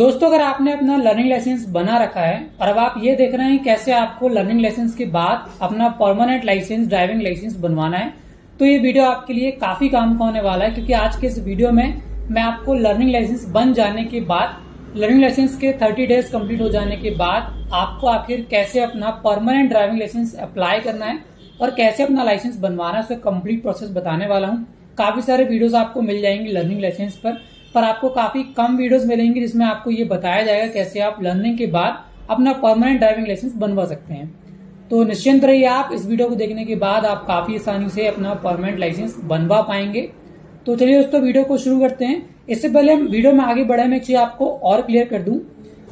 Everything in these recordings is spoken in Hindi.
दोस्तों अगर आपने अपना लर्निंग लाइसेंस बना रखा है और अब आप ये देख रहे हैं कैसे आपको लर्निंग लाइसेंस के बाद अपना परमानेंट लाइसेंस ड्राइविंग लाइसेंस बनवाना है तो ये वीडियो आपके लिए काफी काम का होने वाला है क्योंकि आज के इस वीडियो में मैं आपको लर्निंग लाइसेंस बन जाने के बाद लर्निंग लाइसेंस के थर्टी डेज कम्प्लीट हो जाने के बाद आपको आखिर कैसे अपना परमानेंट ड्राइविंग लाइसेंस अप्लाई करना है और कैसे अपना लाइसेंस बनवाना है उसका कम्प्लीट प्रोसेस बताने वाला हूँ काफी सारे वीडियोज आपको मिल जाएंगे लर्निंग लाइसेंस पर पर आपको काफी कम वीडियोस मिलेंगे जिसमें आपको ये बताया जाएगा कैसे आप लर्निंग के बाद अपना परमानेंट ड्राइविंग लाइसेंस बनवा सकते हैं तो निश्चिंत रहिए आप इस वीडियो को देखने के बाद आप काफी आसानी से अपना परमानेंट लाइसेंस बनवा पाएंगे तो चलिए दोस्तों वीडियो को शुरू करते हैं इससे पहले हम वीडियो में आगे बढ़े मैं चीज आपको और क्लियर कर दूं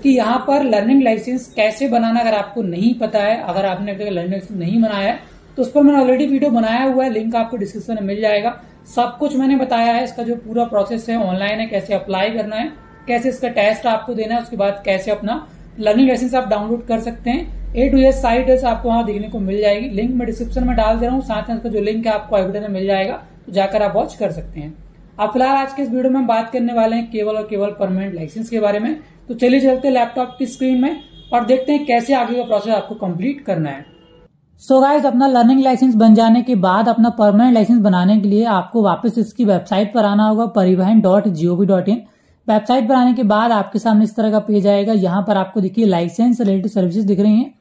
कि यहाँ पर लर्निंग लाइसेंस कैसे बनाना अगर आपको नहीं पता है अगर आपने लर्निंग लाइसेंस नहीं बनाया है तो उस पर मैंने ऑलरेडी वीडियो बनाया हुआ है लिंक आपको डिस्क्रिप्शन में मिल जाएगा सब कुछ मैंने बताया है इसका जो पूरा प्रोसेस है ऑनलाइन है कैसे अप्लाई करना है कैसे इसका टेस्ट आपको देना है उसके बाद कैसे अपना लर्निंग लेसन आप डाउनलोड कर सकते हैं ए टू एस साइट आपको वहां देखने को मिल जाएगी लिंक मैं डिस्क्रिप्शन में डाल दे रहा हूँ साथ में उसका जो लिंक है आपको एविडेंस में मिल जाएगा तो जाकर आप वॉच कर सकते हैं अब फिलहाल आज के इस वीडियो में बात करने वाले हैं केवल और केवल परमानेंट लाइसेंस के बारे में तो चलिए चलते लैपटॉप की स्क्रीन में और देखते हैं कैसे आगे का प्रोसेस आपको कंप्लीट करना है सो so गाइज अपना लर्निंग लाइसेंस बन जाने के बाद अपना परमानेंट लाइसेंस बनाने के लिए आपको वापस इसकी वेबसाइट पर आना होगा Parivahan dot gov dot in website पर आने के बाद आपके सामने इस तरह का पेज आएगा यहाँ पर आपको देखिए लाइसेंस रिलेटेड सर्विसेज दिख रही हैं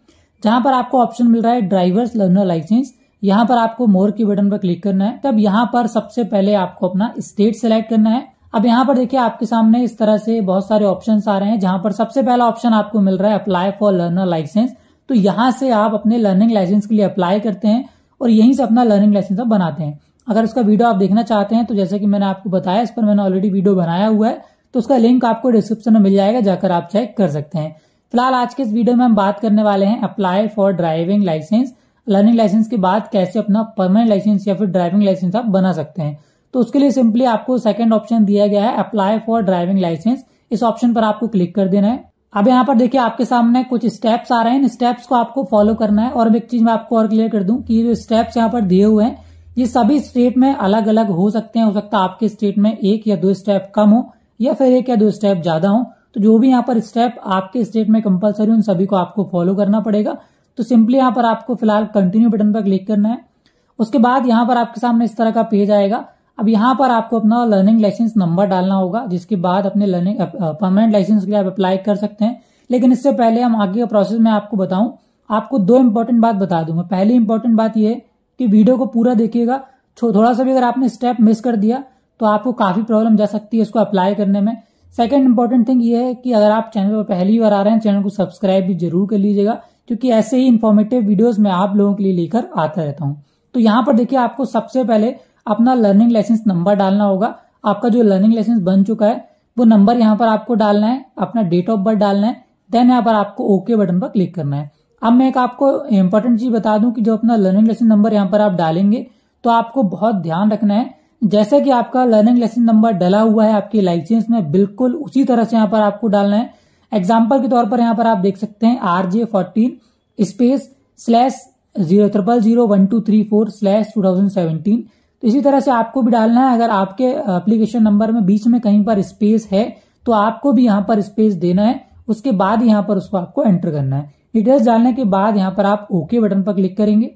जहां पर आपको ऑप्शन मिल रहा है ड्राइवर्स लर्नर लाइसेंस यहाँ पर आपको मोर के बटन पर क्लिक करना है तब यहाँ पर सबसे पहले आपको अपना स्टेट सेलेक्ट करना है अब यहाँ पर देखिए आपके सामने इस तरह से बहुत सारे ऑप्शन आ रहे हैं जहां पर सबसे पहला ऑप्शन आपको मिल रहा है अप्लाई फॉर लर्नर लाइसेंस तो यहां से आप अपने लर्निंग लाइसेंस के लिए अप्लाई करते हैं और यहीं से अपना लर्निंग लाइसेंस आप बनाते हैं अगर उसका वीडियो आप देखना चाहते हैं तो जैसे कि मैंने आपको बताया इस पर मैंने ऑलरेडी वीडियो बनाया हुआ है तो उसका लिंक आपको डिस्क्रिप्शन में मिल जाएगा जाकर आप चेक कर सकते हैं फिलहाल आज के इस वीडियो में हम बात करने वाले हैं apply for driving licence learning licence के बाद कैसे अपना परमानेंट लाइसेंस या फिर ड्राइविंग लाइसेंस आप बना सकते हैं तो उसके लिए सिंपली आपको सेकंड ऑप्शन दिया गया है अप्लाई फॉर ड्राइविंग लाइसेंस इस ऑप्शन पर आपको क्लिक कर देना है अब यहाँ पर देखिए आपके सामने कुछ स्टेप्स आ रहे हैं इन स्टेप्स को आपको फॉलो करना है और एक चीज मैं आपको और क्लियर कर दूं कि जो स्टेप्स यहाँ पर दिए हुए हैं ये सभी स्टेट में अलग अलग हो सकते हैं हो सकता है आपके स्टेट में एक या दो स्टेप कम हो या फिर एक या दो स्टेप ज्यादा हो तो जो भी यहाँ पर स्टेप आपके स्टेट में कंपलसरी उन सभी को आपको फॉलो करना पड़ेगा तो सिंपली यहाँ पर आपको फिलहाल कंटिन्यू बटन पर क्लिक करना है उसके बाद यहाँ पर आपके सामने इस तरह का पेज आएगा अब यहाँ पर आपको अपना लर्निंग लाइसेंस नंबर डालना होगा जिसके बाद अपने लर्निंग परमानेंट लाइसेंस के लिए आप अप्लाई कर सकते हैं लेकिन इससे पहले हम आगे का प्रोसेस में आपको बताऊं आपको दो इम्पोर्टेंट बात बता दूंगा पहली इम्पोर्टेंट बात यह कि वीडियो को पूरा देखिएगा थोड़ा सा भी अगर आपने स्टेप मिस कर दिया तो आपको काफी प्रॉब्लम जा सकती है इसको अप्लाई करने में सेकेंड इम्पोर्टेंट थिंग ये है कि अगर आप चैनल पर पहली बार आ रहे हैं चैनल को सब्सक्राइब भी जरूर कर लीजिएगा क्योंकि ऐसे ही इन्फॉर्मेटिव वीडियोज मैं आप लोगों के लिए लेकर आता रहता हूँ तो यहाँ पर देखिए आपको सबसे पहले अपना लर्निंग लाइसेंस नंबर डालना होगा आपका जो लर्निंग लाइसेंस बन चुका है वो नंबर यहाँ पर आपको डालना है अपना डेट ऑफ बर्थ डालना है देन यहाँ पर आपको ओके बटन पर क्लिक करना है अब मैं एक आपको इम्पोर्टेंट चीज बता दूं कि जो अपना लर्निंग लेसन नंबर यहाँ पर आप डालेंगे तो आपको बहुत ध्यान रखना है जैसे कि आपका लर्निंग लेसन नंबर डला हुआ है आपके लाइसेंस में बिल्कुल उसी तरह से यहाँ पर आपको डालना है एग्जाम्पल के तौर पर यहाँ पर आप देख सकते हैं R J fourteen space slash zero triple zero one two three four slash two thousand seventeen तो इसी तरह से आपको भी डालना है अगर आपके एप्लीकेशन नंबर में बीच में कहीं पर स्पेस है तो आपको भी यहाँ पर स्पेस देना है उसके बाद यहाँ पर उसको आपको एंटर करना है डिटेल्स डालने के बाद यहाँ पर आप ओके बटन पर क्लिक करेंगे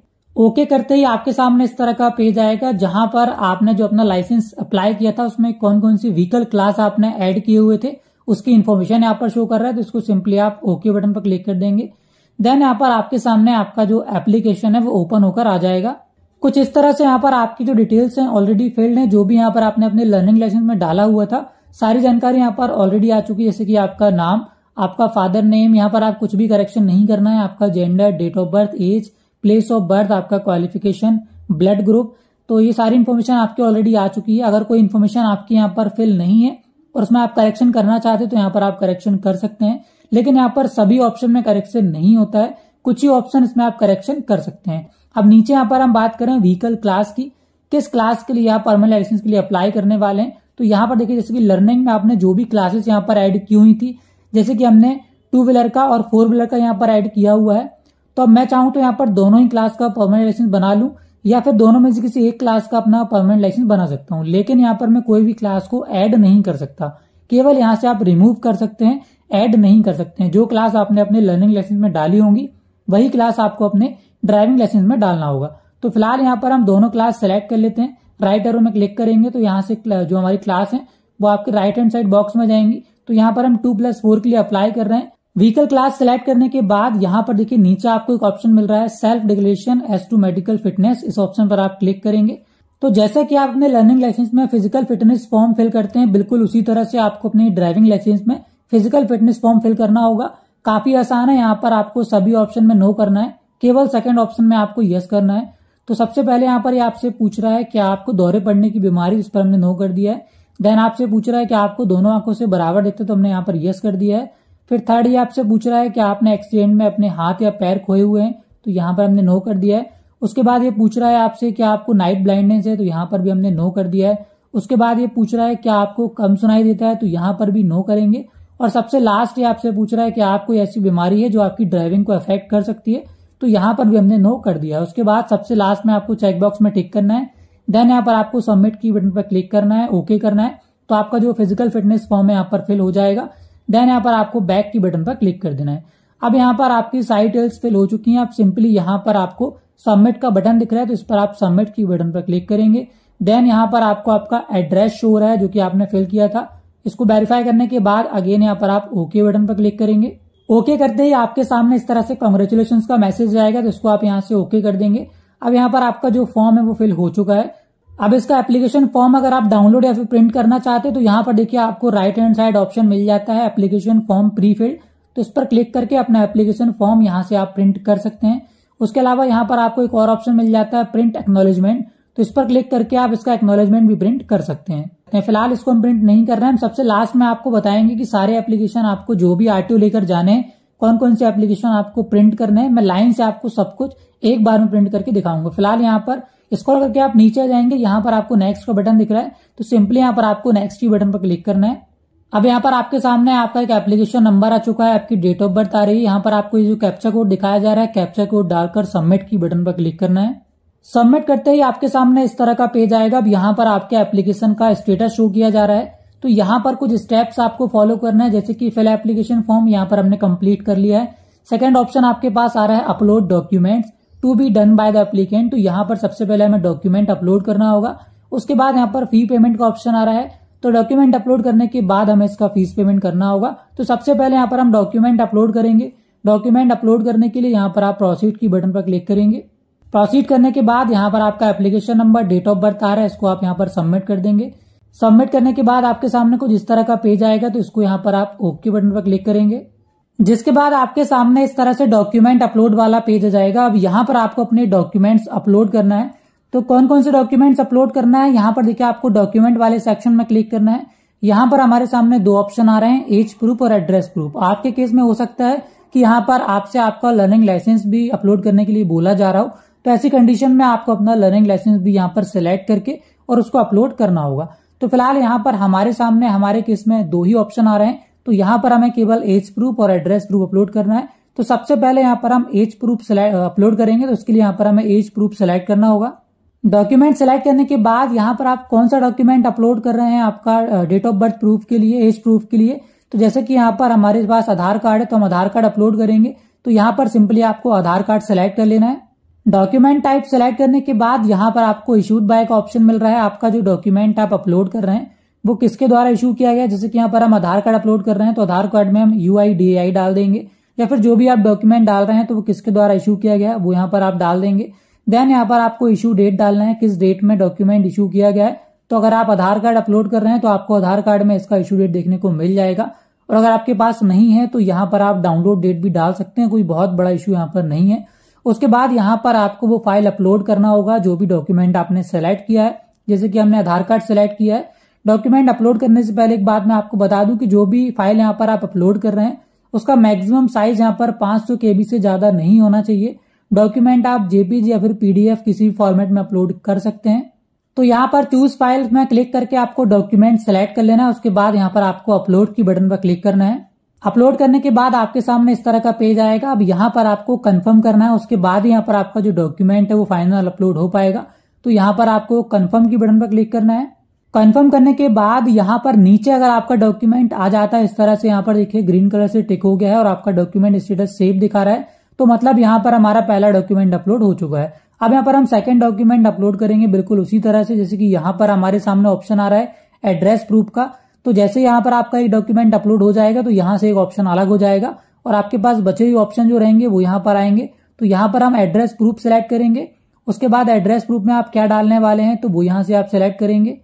ओके करते ही आपके सामने इस तरह का पेज आएगा जहां पर आपने जो अपना लाइसेंस अप्लाई किया था उसमें कौन कौन सी व्हीकल क्लास आपने ऐड किए हुए थे उसकी इन्फॉर्मेशन यहाँ पर शो कर रहा है तो इसको सिंपली आप ओके बटन पर क्लिक कर देंगे देन यहाँ पर आपके सामने आपका जो एप्लीकेशन है वो ओपन होकर आ जाएगा कुछ इस तरह से यहाँ पर आपकी जो डिटेल्स हैं ऑलरेडी फिल्ड हैं जो भी यहाँ पर आपने अपने लर्निंग लाइसेंस में डाला हुआ था सारी जानकारी यहाँ पर ऑलरेडी आ चुकी है जैसे कि आपका नाम आपका फादर नेम यहाँ पर आप कुछ भी करेक्शन नहीं करना है आपका gender date of birth age place of birth आपका क्वालिफिकेशन ब्लड ग्रुप तो ये सारी इन्फॉर्मेशन आपकी ऑलरेडी आ चुकी है अगर कोई इन्फॉर्मेशन आपके यहाँ पर फिल नहीं है और उसमें आप करेक्शन करना चाहते हैं तो यहाँ पर आप करेक्शन कर सकते हैं लेकिन यहाँ पर सभी ऑप्शन में करेक्शन नहीं होता है कुछ ही ऑप्शन इसमें आप करेक्शन कर सकते हैं अब नीचे यहाँ पर हम बात करें व्हीकल क्लास की किस क्लास के लिए आप परमानेंट लाइसेंस के लिए अप्लाई करने वाले हैं तो यहाँ पर देखिए जैसे कि लर्निंग में आपने जो भी क्लासेस यहाँ पर ऐड की हुई थी जैसे कि हमने टू व्हीलर का और फोर व्हीलर का यहाँ पर ऐड किया हुआ है तो अब मैं चाहूँ तो यहाँ पर दोनों ही क्लास का परमानेंट लाइसेंस बना लूँ या फिर दोनों में से किसी एक क्लास का अपना परमानेंट लाइसेंस बना सकता हूँ लेकिन यहाँ पर मैं कोई भी क्लास को ऐड नहीं कर सकता केवल यहाँ से आप रिमूव कर सकते हैं ऐड नहीं कर सकते हैं जो क्लास आपने अपने लर्निंग लाइसेंस में डाली होंगी वही क्लास आपको अपने ड्राइविंग लाइसेंस में डालना होगा तो फिलहाल यहाँ पर हम दोनों क्लास सेलेक्ट कर लेते हैं राइट एरो में क्लिक करेंगे तो यहाँ से जो हमारी क्लास है वो आपके राइट हैंड साइड बॉक्स में जाएंगी तो यहाँ पर हम टू प्लस फोर के लिए अप्लाई कर रहे हैं व्हीकल क्लास सेलेक्ट करने के बाद यहाँ पर देखिए नीचे आपको एक ऑप्शन मिल रहा है self declaration as to medical fitness इस ऑप्शन पर आप क्लिक करेंगे तो जैसे कि आप अपने लर्निंग लाइसेंस में फिजिकल फिटनेस फॉर्म फिल करते हैं बिल्कुल उसी तरह से आपको अपने ड्राइविंग लाइसेंस में फिजिकल फिटनेस फॉर्म फिल करना होगा काफी आसान है यहाँ पर आपको सभी ऑप्शन में नो करना है केवल सेकेंड ऑप्शन में आपको यस करना है तो सबसे पहले यहाँ पर आपसे पूछ रहा है कि आपको दौरे पड़ने की बीमारी इस पर हमने नो कर दिया है देन आपसे पूछ रहा है कि आपको दोनों आंखों से बराबर देखते तो हमने यहाँ पर यस कर दिया है फिर थर्ड ये आपसे पूछ रहा है कि आपने एक्सीडेंट में अपने हाथ या पैर खोए हुए हैं तो यहाँ पर हमने नो कर दिया है उसके बाद ये पूछ रहा है आपसे कि आपको नाइट ब्लाइंडनेस है तो यहाँ पर भी हमने नो कर दिया है उसके बाद ये पूछ रहा है कि आपको कम सुनाई देता है तो यहाँ पर भी नो करेंगे और सबसे लास्ट ये आपसे पूछ रहा है कि आप कोई ऐसी बीमारी है जो आपकी ड्राइविंग को अफेक्ट कर सकती है तो यहाँ पर भी हमने नो कर दिया उसके बाद सबसे लास्ट में आपको चेकबॉक्स में टिक करना है देन यहाँ पर आपको सबमिट की बटन पर क्लिक करना है ओके okay करना है तो आपका जो फिजिकल फिटनेस फॉर्म है यहाँ पर फिल हो जाएगा देन यहाँ पर आपको बैक की बटन पर क्लिक कर देना है अब यहाँ पर आपकी साइट डिटेल्स फिल हो चुकी है आप सिंपली यहाँ पर आपको सबमिट का बटन दिख रहा है तो इस पर आप सबमिट की बटन पर क्लिक करेंगे देन यहाँ पर आपको आपका एड्रेस शो हो रहा है जो कि आपने फिल किया था इसको वेरीफाई करने के बाद अगेन यहाँ पर आप ओके बटन पर क्लिक करेंगे ओके करते ही आपके सामने इस तरह से कॉन्ग्रेचुलेशन का मैसेज आएगा तो इसको आप यहाँ से ओके कर देंगे अब यहाँ पर आपका जो फॉर्म है वो फिल हो चुका है अब इसका एप्लीकेशन फॉर्म अगर आप डाउनलोड या फिर प्रिंट करना चाहते हैं तो यहाँ पर देखिए आपको राइट हैंड साइड ऑप्शन मिल जाता है एप्लीकेशन फॉर्म प्री फिल्ड तो इस पर क्लिक करके अपना एप्लीकेशन फॉर्म यहाँ से आप प्रिंट कर सकते हैं उसके अलावा यहाँ पर आपको एक और ऑप्शन मिल जाता है प्रिंट एक्नोलेजमेंट तो इस पर क्लिक करके आप इसका एक्नोलेजमेंट भी प्रिंट कर सकते हैं फिलहाल इसको हम प्रिंट नहीं कर रहे हैं हम सबसे लास्ट में आपको बताएंगे कि सारे एप्लीकेशन आपको जो भी आरटीओ लेकर जाने कौन कौन से एप्लीकेशन आपको प्रिंट करने हैं मैं लाइन से आपको सब कुछ एक बार में प्रिंट करके दिखाऊंगा फिलहाल यहाँ पर स्क्रॉल करके आप नीचे जाएंगे यहाँ पर आपको नेक्स्ट का बटन दिख रहा है तो सिंपली यहाँ पर आपको नेक्स्ट की बटन पर क्लिक करना है अब यहाँ पर आपके सामने आपका एक एप्लीकेशन नंबर आ चुका है आपकी डेट ऑफ बर्थ आ रही है यहाँ पर आपको ये जो कैप्चा कोड दिखाया जा रहा है कैप्चा कोड डालकर सबमिट की बटन पर क्लिक करना है सबमिट करते ही आपके सामने इस तरह का पेज आएगा अब यहाँ पर आपके एप्लीकेशन का स्टेटस शो किया जा रहा है तो यहाँ पर कुछ स्टेप्स आपको फॉलो करना है जैसे कि फिल एप्लीकेशन फॉर्म यहाँ पर हमने कंप्लीट कर लिया है सेकेंड ऑप्शन आपके पास आ रहा है upload documents to be done by the applicant तो यहाँ पर सबसे पहले हमें डॉक्यूमेंट अपलोड करना होगा उसके बाद यहाँ पर फी पेमेंट का ऑप्शन आ रहा है तो डॉक्यूमेंट अपलोड करने के बाद हमें इसका फीस पेमेंट करना होगा तो सबसे पहले यहाँ पर हम डॉक्यूमेंट अपलोड करेंगे डॉक्यूमेंट अपलोड करने के लिए यहाँ पर आप प्रोसीड की बटन पर क्लिक करेंगे प्रोसीड करने के बाद यहाँ पर आपका application number date of birth आ रहा है इसको आप यहाँ पर सबमिट कर देंगे सबमिट करने के बाद आपके सामने कुछ इस तरह का पेज आएगा तो इसको यहाँ पर आप ओके बटन पर क्लिक करेंगे जिसके बाद आपके सामने इस तरह से डॉक्यूमेंट अपलोड वाला पेज आ जाएगा अब यहाँ पर आपको अपने डॉक्यूमेंट्स अपलोड करना है तो कौन कौन से डॉक्यूमेंट्स अपलोड करना है यहाँ पर देखिए आपको डॉक्यूमेंट वाले सेक्शन में क्लिक करना है यहाँ पर हमारे सामने दो ऑप्शन आ रहे हैं एज प्रूफ और एड्रेस प्रूफ आपके केस में हो सकता है कि यहाँ पर आपसे आपका लर्निंग लाइसेंस भी अपलोड करने के लिए बोला जा रहा हो तो ऐसी कंडीशन में आपको अपना लर्निंग लाइसेंस भी यहाँ पर सिलेक्ट करके और उसको अपलोड करना होगा तो फिलहाल यहाँ पर हमारे सामने हमारे केस में दो ही ऑप्शन आ रहे हैं तो यहाँ पर हमें केवल एज प्रूफ और एड्रेस प्रूफ अपलोड करना है तो सबसे पहले यहाँ पर हम एज प्रूफ अपलोड करेंगे तो उसके लिए यहाँ पर हमें एज प्रूफ सिलेक्ट करना होगा डॉक्यूमेंट सेलेक्ट करने के बाद यहाँ पर आप कौन सा डॉक्यूमेंट अपलोड कर रहे हैं आपका डेट ऑफ बर्थ प्रूफ के लिए एज प्रूफ के लिए तो जैसे कि यहाँ पर हमारे पास आधार कार्ड है तो हम आधार कार्ड अपलोड करेंगे तो यहाँ पर सिंपली आपको आधार कार्ड सेलेक्ट कर लेना है डॉक्यूमेंट टाइप सेलेक्ट करने के बाद यहाँ पर आपको इश्यूड बाय का ऑप्शन मिल रहा है आपका जो डॉक्यूमेंट आप अपलोड कर रहे हैं वो किसके द्वारा इश्यू किया गया जैसे कि यहाँ पर हम आधार कार्ड अपलोड कर रहे हैं तो आधार कार्ड में हम यू आई डाल देंगे या फिर जो भी आप डॉक्यूमेंट डाल रहे हैं तो वो किसके द्वारा इशू किया गया वो यहाँ पर आप डाल देंगे देन यहाँ पर आपको इश्यू डेट डालना है किस डेट में डॉक्यूमेंट इश्यू किया गया है तो अगर आप आधार कार्ड अपलोड कर रहे हैं तो आपको आधार कार्ड में इसका इश्यू डेट देखने को मिल जाएगा और अगर आपके पास नहीं है तो यहाँ पर आप डाउनलोड डेट भी डाल सकते हैं कोई बहुत बड़ा इशू यहाँ पर नहीं है उसके बाद यहाँ पर आपको वो फाइल अपलोड करना होगा जो भी डॉक्यूमेंट आपने सेलेक्ट किया है जैसे कि हमने आधार कार्ड सेलेक्ट किया है डॉक्यूमेंट अपलोड करने से पहले एक बात मैं आपको बता दूं कि जो भी फाइल यहाँ पर आप अपलोड कर रहे हैं उसका मैक्सिमम साइज यहाँ पर 500 सौ से ज्यादा नहीं होना चाहिए डॉक्यूमेंट आप जेपीजी या फिर पीडीएफ किसी भी फॉर्मेट में अपलोड कर सकते हैं तो यहाँ पर चूज फाइल में क्लिक करके आपको डॉक्यूमेंट सेलेक्ट कर लेना है उसके बाद यहाँ पर आपको अपलोड की बटन पर क्लिक करना है अपलोड करने के बाद आपके सामने इस तरह का पेज आएगा अब यहाँ पर आपको कंफर्म करना है उसके बाद यहाँ पर आपका जो डॉक्यूमेंट है वो फाइनल अपलोड हो पाएगा तो यहाँ पर आपको कंफर्म की बटन पर क्लिक करना है कंफर्म करने के बाद यहाँ पर नीचे अगर आपका डॉक्यूमेंट आ जाता है इस तरह से यहाँ पर देखिए ग्रीन कलर से टिक हो गया है और आपका डॉक्यूमेंट स्टेटस सेव दिखा रहा है तो मतलब यहाँ पर हमारा पहला डॉक्यूमेंट अपलोड हो चुका है अब यहाँ पर हम सेकंड डॉक्यूमेंट अपलोड करेंगे बिल्कुल उसी तरह से जैसे कि यहाँ पर हमारे सामने ऑप्शन आ रहा है एड्रेस प्रूफ का तो जैसे यहाँ पर आपका एक डॉक्यूमेंट अपलोड हो जाएगा तो यहाँ से एक ऑप्शन अलग हो जाएगा और आपके पास बचे हुए ऑप्शन जो रहेंगे वो यहाँ पर आएंगे तो यहाँ पर हम एड्रेस प्रूफ सेलेक्ट करेंगे उसके बाद एड्रेस प्रूफ में आप क्या डालने वाले हैं तो वो यहाँ से आप सेलेक्ट करेंगे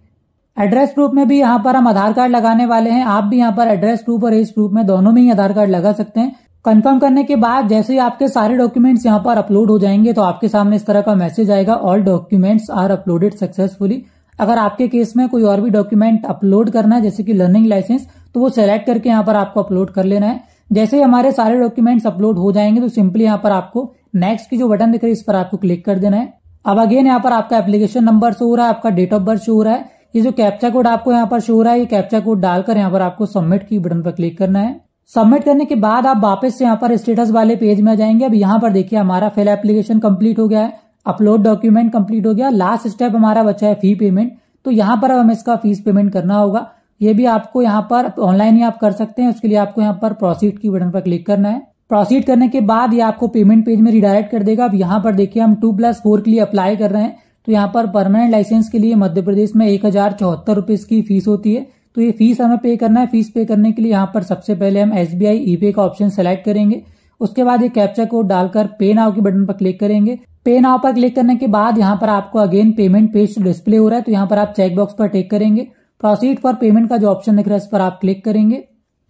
एड्रेस प्रूफ में भी यहाँ पर हम आधार कार्ड लगाने वाले हैं आप भी यहाँ पर एड्रेस प्रूफ और एज प्रूफ में दोनों में ही आधार कार्ड लगा सकते हैं कंफर्म करने के बाद जैसे ही आपके सारे डॉक्यूमेंट्स यहाँ पर अपलोड हो जाएंगे तो आपके सामने इस तरह का मैसेज आएगा all documents are uploaded successfully अगर आपके केस में कोई और भी डॉक्यूमेंट अपलोड करना है जैसे कि लर्निंग लाइसेंस तो वो सेलेक्ट करके यहाँ पर आपको अपलोड कर लेना है जैसे ही हमारे सारे डॉक्यूमेंट्स अपलोड हो जाएंगे तो सिंपली यहाँ पर आपको नेक्स्ट की जो बटन दिख रही है इस पर आपको क्लिक कर देना है अब अगेन यहाँ पर आपका एप्लीकेशन नंबर शो हो रहा है आपका डेट ऑफ बर्थ शो हो रहा है ये जो कैप्चा कोड आपको यहाँ पर शो हो रहा है ये कैप्चा कोड डालकर यहाँ पर आपको सबमिट की बटन पर क्लिक करना है सबमिट करने के बाद आप वापस से यहाँ पर स्टेटस वाले पेज में आ जाएंगे अब यहाँ पर देखिए हमारा फेल एप्लीकेशन कम्प्लीट हो गया है अपलोड डॉक्यूमेंट कंप्लीट हो गया लास्ट स्टेप हमारा बचा है फी पेमेंट तो यहाँ पर अब हमें इसका फीस पेमेंट करना होगा ये भी आपको यहाँ पर ऑनलाइन ही आप कर सकते हैं उसके लिए आपको यहाँ पर प्रोसीड की बटन पर क्लिक करना है प्रोसीड करने के बाद ये आपको पेमेंट पेज में रिडायरेक्ट कर देगा अब यहाँ पर देखिए हम टू प्लस फोर के लिए अप्लाई कर रहे हैं तो यहाँ पर परमानेंट लाइसेंस के लिए मध्य प्रदेश में एक हजार चौहत्तर रुपए की फीस होती है तो ये फीस हमें पे करना है फीस पे करने के लिए यहाँ पर सबसे पहले हम एस बी e का ऑप्शन सेलेक्ट करेंगे उसके बाद ये कैप्चा कोड डालकर पे नाव के बटन पर क्लिक करेंगे पे नाउ पर क्लिक करने के बाद यहाँ पर आपको अगेन पेमेंट पेज डिस्प्ले हो रहा है तो यहाँ पर आप चेकबॉक्स पर टेक करेंगे प्रोसीड फॉर पेमेंट का जो ऑप्शन दिख रहा है इस पर आप क्लिक करेंगे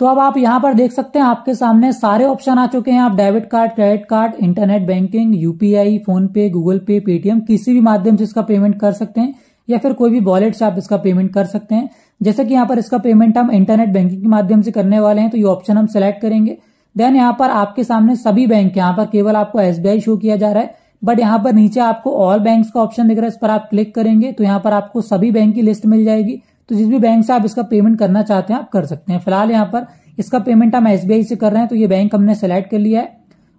तो अब आप यहाँ पर देख सकते हैं आपके सामने सारे ऑप्शन आ चुके हैं आप debit card credit card internet banking UPI PhonePe Google Pay Paytm किसी भी माध्यम से इसका पेमेंट कर सकते हैं या फिर कोई भी वॉलेट से आप इसका पेमेंट कर सकते हैं जैसे कि यहाँ पर इसका पेमेंट हम इंटरनेट बैंकिंग के माध्यम से करने वाले हैं तो ये ऑप्शन हम सेलेक्ट करेंगे देन यहाँ पर आपके सामने सभी बैंक यहाँ पर केवल आपको एसबीआई शो किया जा रहा है बट यहाँ पर नीचे आपको ऑल बैंक्स का ऑप्शन दिख रहा है इस पर आप क्लिक करेंगे तो यहाँ पर आपको सभी बैंक की लिस्ट मिल जाएगी तो जिस भी बैंक से आप इसका पेमेंट करना चाहते हैं आप कर सकते हैं फिलहाल यहाँ पर इसका पेमेंट हम एसबीआई से कर रहे हैं तो ये बैंक हमने सेलेक्ट कर लिया है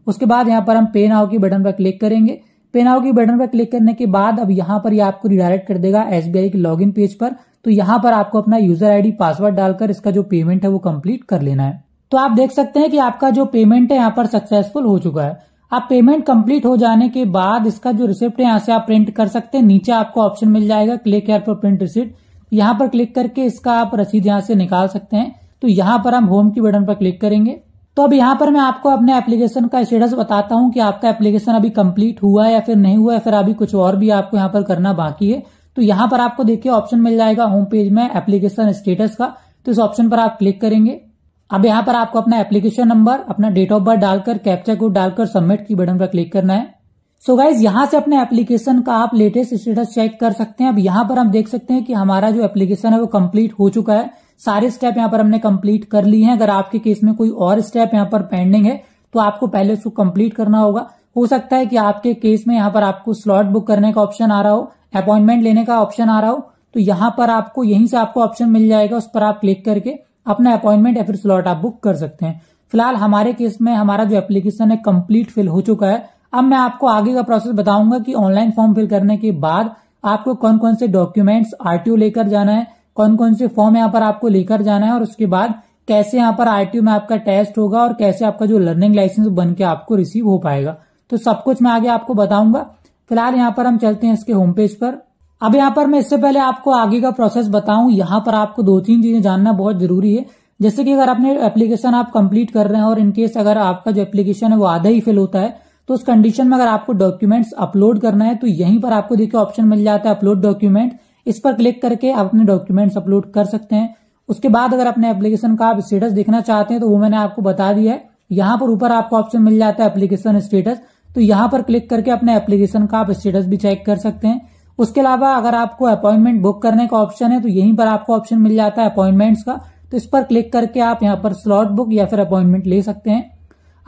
उसके बाद यहाँ पर हम पे नाव की बटन पर क्लिक करेंगे पे नाव की बटन पर क्लिक करने के बाद अब यहाँ पर ये यह आपको रिडायरेक्ट कर देगा एसबीआई के लॉग पेज पर तो यहाँ पर आपको अपना यूजर आईडी पासवर्ड डालकर इसका जो पेमेंट है वो कम्प्लीट कर लेना है तो आप देख सकते हैं कि आपका जो पेमेंट है यहाँ पर सक्सेसफुल हो चुका है आप पेमेंट कंप्लीट हो जाने के बाद इसका जो रिसिप्ट है यहाँ से आप प्रिंट कर सकते हैं नीचे आपको ऑप्शन मिल जाएगा क्लिक एयर पर प्रिंट रिसिप्ट यहाँ पर क्लिक करके इसका आप रसीद यहाँ से निकाल सकते हैं तो यहाँ पर हम होम की बटन पर क्लिक करेंगे तो अब यहाँ पर मैं आपको अपने एप्लीकेशन का स्टेटस बताता हूँ कि आपका एप्लीकेशन अभी कंप्लीट हुआ है या फिर नहीं हुआ है फिर अभी कुछ और भी आपको यहाँ पर करना बाकी है तो यहाँ पर आपको देखिए ऑप्शन मिल जाएगा होम पेज में एप्लीकेशन स्टेटस का तो इस ऑप्शन पर आप क्लिक करेंगे अब यहाँ पर आपको अपना एप्लीकेशन नंबर अपना डेट ऑफ बर्थ डालकर कैप्चर कोड डालकर सबमिट की बटन पर क्लिक करना है सो so गाइज यहाँ से अपने एप्लीकेशन का आप लेटेस्ट स्टेटस चेक कर सकते हैं अब यहाँ पर हम देख सकते हैं कि हमारा जो एप्लीकेशन है वो कंप्लीट हो चुका है सारे स्टेप यहाँ पर हमने कंप्लीट कर लिए हैं अगर आपके केस में कोई और स्टेप यहाँ पर पेंडिंग है तो आपको पहले उसको कंप्लीट करना होगा हो सकता है कि आपके केस में यहाँ पर आपको स्लॉट बुक करने का ऑप्शन आ रहा हो अपॉइंटमेंट लेने का ऑप्शन आ रहा हो तो यहाँ पर आपको यहीं से आपको ऑप्शन मिल जाएगा उस पर आप क्लिक करके अपना अपॉइंटमेंट या फिर स्लॉट आप बुक कर सकते हैं फिलहाल हमारे केस में हमारा जो एप्लीकेशन है कम्प्लीट फिल हो चुका है अब मैं आपको आगे का प्रोसेस बताऊंगा कि ऑनलाइन फॉर्म फिल करने के बाद आपको कौन कौन से डॉक्यूमेंट्स आरटीओ लेकर जाना है कौन कौन से फॉर्म यहाँ पर आपको लेकर जाना है और उसके बाद कैसे यहाँ पर आरटीओ में आपका टेस्ट होगा और कैसे आपका जो लर्निंग लाइसेंस बन के आपको रिसीव हो पाएगा तो सब कुछ मैं आगे आपको बताऊंगा फिलहाल यहाँ पर हम चलते हैं इसके होम पेज पर अब यहाँ पर मैं इससे पहले आपको आगे का प्रोसेस बताऊं यहाँ पर आपको दो तीन चीजें जानना बहुत जरूरी है जैसे कि अगर आपने एप्लीकेशन आप कंप्लीट कर रहे हैं और इनकेस अगर आपका जो एप्लीकेशन है वो आधा ही फेल होता है तो उस कंडीशन में अगर आपको डॉक्यूमेंट्स अपलोड करना है तो यहीं पर आपको देखिए ऑप्शन मिल जाता है अपलोड डॉक्यूमेंट इस पर क्लिक करके आप अपने डॉक्यूमेंट्स अपलोड कर सकते हैं उसके बाद अगर अपने एप्लीकेशन का आप स्टेटस देखना चाहते हैं तो वो मैंने आपको बता दिया है यहाँ पर ऊपर आपको ऑप्शन मिल जाता है एप्लीकेशन स्टेटस तो यहाँ पर क्लिक करके अपने एप्लीकेशन का आप स्टेटस भी चेक कर सकते हैं उसके अलावा अगर आपको अपॉइंटमेंट बुक करने का ऑप्शन है तो यहीं पर आपको ऑप्शन मिल जाता है अपॉइंटमेंट्स का तो इस पर क्लिक करके आप यहाँ पर स्लॉट बुक या फिर अपॉइंटमेंट ले सकते हैं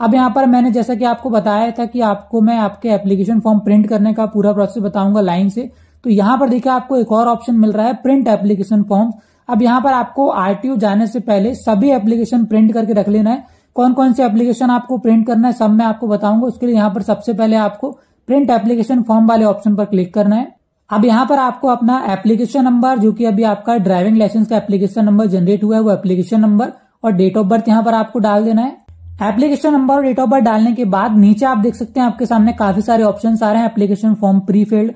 अब यहाँ पर मैंने जैसा कि आपको बताया था कि आपको मैं आपके एप्लीकेशन फॉर्म प्रिंट करने का पूरा प्रोसेस बताऊंगा लाइन से तो यहाँ पर देखिए आपको एक और ऑप्शन मिल रहा है प्रिंट एप्लीकेशन फॉर्म अब यहाँ पर आपको आरटीयू जाने से पहले सभी एप्लीकेशन प्रिंट करके रख लेना है कौन कौन से एप्लीकेशन आपको प्रिंट करना है सब मैं आपको बताऊंगा उसके लिए यहाँ पर सबसे पहले आपको प्रिंट एप्लीकेशन फॉर्म वाले ऑप्शन पर क्लिक करना है अब यहाँ पर आपको अपना एप्लीकेशन नंबर जो कि अभी आपका ड्राइविंग लाइसेंस का एप्लीकेशन नंबर जनरेट हुआ है वो एप्लीकेशन नंबर और डेट ऑफ बर्थ यहाँ पर आपको डाल देना है एप्लीकेशन नंबर और डेट ऑफ बर्थ डालने के बाद नीचे आप देख सकते हैं आपके सामने काफी सारे ऑप्शन आ रहे हैं application form pre filled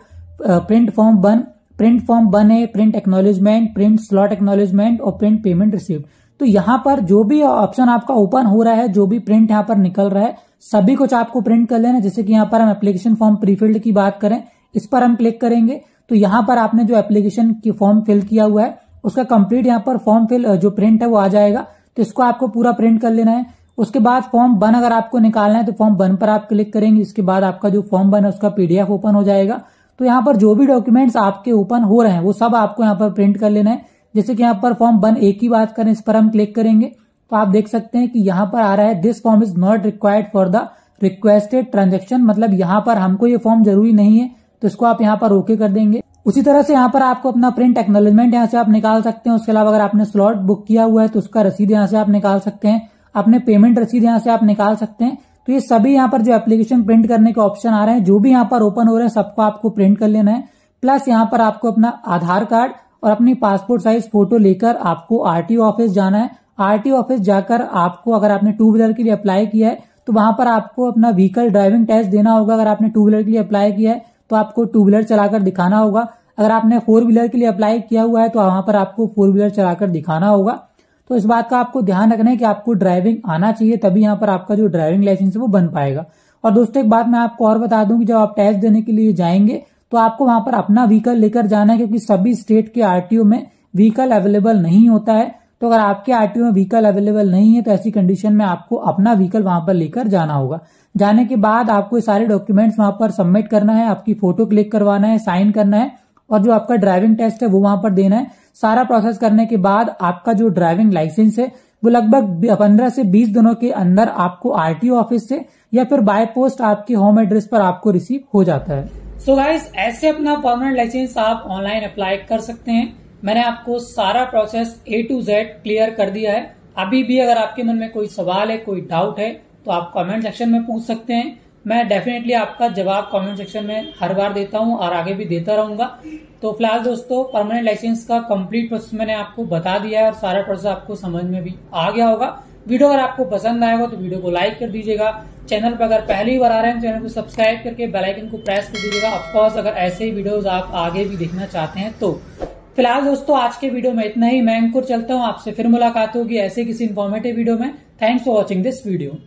print form one print form one है print acknowledgement print slot acknowledgement और प्रिंट पेमेंट रिसिप्ट तो यहाँ पर जो भी ऑप्शन आपका ओपन हो रहा है जो भी प्रिंट यहाँ पर निकल रहा है सभी कुछ आपको प्रिंट कर लेना जैसे कि यहाँ पर हम एप्लीकेशन फॉर्म प्रीफिल्ड की बात करें इस पर हम क्लिक करेंगे तो यहां पर आपने जो एप्लीकेशन की फॉर्म फिल किया हुआ है उसका कंप्लीट यहां पर फॉर्म फिल जो प्रिंट है वो आ जाएगा तो इसको आपको पूरा प्रिंट कर लेना है उसके बाद फॉर्म वन अगर आपको निकालना है तो फॉर्म वन पर आप क्लिक करेंगे इसके बाद आपका जो फॉर्म वन है उसका पीडीएफ ओपन हो जाएगा तो यहाँ पर जो भी डॉक्यूमेंट्स आपके ओपन हो रहे हैं वो सब आपको यहाँ पर प्रिंट कर लेना है जैसे कि यहाँ पर फॉर्म वन ए की बात करें इस पर हम क्लिक करेंगे तो आप देख सकते हैं कि यहाँ पर आ रहा है this form is not required for the requested transaction मतलब यहाँ पर हमको ये फॉर्म जरूरी नहीं है तो इसको आप यहाँ पर ओके कर देंगे उसी तरह से यहाँ पर आपको अपना प्रिंट एक्नोलेजमेंट यहाँ से आप निकाल सकते हैं उसके अलावा अगर आपने स्लॉट बुक किया हुआ है तो उसका रसीद यहाँ से आप निकाल सकते हैं अपने पेमेंट रसीद यहाँ से आप निकाल सकते हैं तो ये सभी यहाँ पर जो एप्लीकेशन प्रिंट करने के ऑप्शन आ रहे हैं जो भी यहाँ पर ओपन हो रहे हैं सबको आपको प्रिंट कर लेना है प्लस यहाँ पर आपको अपना आधार कार्ड और अपनी पासपोर्ट साइज फोटो लेकर आपको आरटीओ ऑफिस जाना है आरटीओ ऑफिस जाकर आपको अगर आपने टू व्हीलर के लिए अप्लाई किया है तो वहां पर आपको अपना व्हीकल ड्राइविंग टेस्ट देना होगा अगर आपने टू व्हीलर के लिए अप्लाई किया है तो आपको टू व्हीलर चलाकर दिखाना होगा अगर आपने फोर व्हीलर के लिए अप्लाई किया हुआ है तो वहां पर आपको फोर व्हीलर चलाकर दिखाना होगा तो इस बात का आपको ध्यान रखना है कि आपको ड्राइविंग आना चाहिए तभी यहाँ पर आपका जो ड्राइविंग लाइसेंस है वो बन पाएगा और दोस्तों एक बात मैं आपको और बता दूं कि जब आप टैक्स देने के लिए जाएंगे तो आपको वहां पर अपना व्हीकल लेकर जाना है क्योंकि सभी स्टेट के आरटीओ में व्हीकल अवेलेबल नहीं होता है तो अगर आपके आरटीओ में व्हीकल अवेलेबल नहीं है तो ऐसी कंडीशन में आपको अपना व्हीकल वहां पर लेकर जाना होगा जाने के बाद आपको सारे डॉक्यूमेंट्स वहां पर सबमिट करना है आपकी फोटो क्लिक करवाना है साइन करना है और जो आपका ड्राइविंग टेस्ट है वो वहां पर देना है सारा प्रोसेस करने के बाद आपका जो ड्राइविंग लाइसेंस है वो लगभग पंद्रह से बीस दिनों के अंदर आपको आरटीओ ऑफिस से या फिर बाय पोस्ट आपके होम एड्रेस पर आपको रिसीव हो जाता है सो so गाइस ऐसे अपना परमानेंट लाइसेंस आप ऑनलाइन अप्लाई कर सकते हैं मैंने आपको सारा process A to Z clear कर दिया है अभी भी अगर आपके मन में कोई सवाल है कोई डाउट है तो आप कमेंट सेक्शन में पूछ सकते हैं मैं डेफिनेटली आपका जवाब कमेंट सेक्शन में हर बार देता हूं और आगे भी देता रहूंगा तो फिलहाल दोस्तों परमानेंट लाइसेंस का कंप्लीट प्रोसेस मैंने आपको बता दिया है और सारा प्रोसेस आपको समझ में भी आ गया होगा वीडियो अगर आपको पसंद आएगा तो वीडियो को लाइक कर दीजिएगा चैनल पर अगर पहली बार आ रहे हैं तो चैनल को सब्सक्राइब करके बेलाइकन को प्रेस कर दीजिएगा ऑफकोर्स अगर ऐसे ही वीडियोस आप आगे भी देखना चाहते हैं तो फिलहाल दोस्तों आज के वीडियो में इतना ही मैं अंकुर चलता हूँ आपसे फिर मुलाकात होगी ऐसे किसी इन्फॉर्मेटिव वीडियो में thanks for watching this video